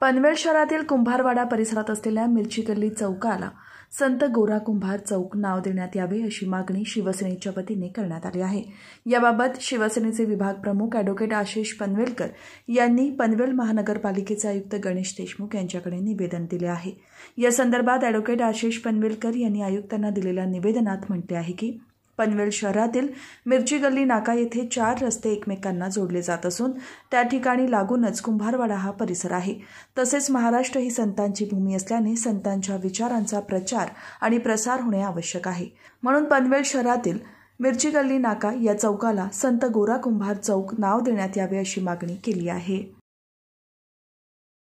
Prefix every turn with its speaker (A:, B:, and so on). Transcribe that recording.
A: पनवेल शहरातील कुंभारवाडा परिसरात असलेल्या मिरची चौकाला संत गोरा कुंभार चौक नाव देण्यात यावे अशी मागणी शिवसेनेच्या वतीने करण्यात आली आहे याबाबत शिवसेनेचे विभाग प्रमुख अॅडव्होकेट आशिष पनवेलकर यांनी पनवेल महानगरपालिकेचे आयुक्त गणेश देशमुख यांच्याकडे निवेदन दिले आहे या संदर्भात अॅडव्होकेट आशिष पनवेलकर यांनी आयुक्तांना दिलेल्या निवेदनात म्हटले आहे की पनवेल शहरातील मिरची गल्ली नाका येथे चार रस्ते एकमेकांना जोडले जात असून त्या ठिकाणी लागूनच कुंभारवाडा हा परिसर आहे तसेच महाराष्ट्र ही संतांची भूमी असल्याने संतांच्या विचारांचा प्रचार आणि प्रसार होणे आवश्यक आहे म्हणून पनवेल शहरातील मिरची गल्ली नाका या चौकाला संत गोरा कुंभार चौक नाव देण्यात यावे अशी मागणी केली आहे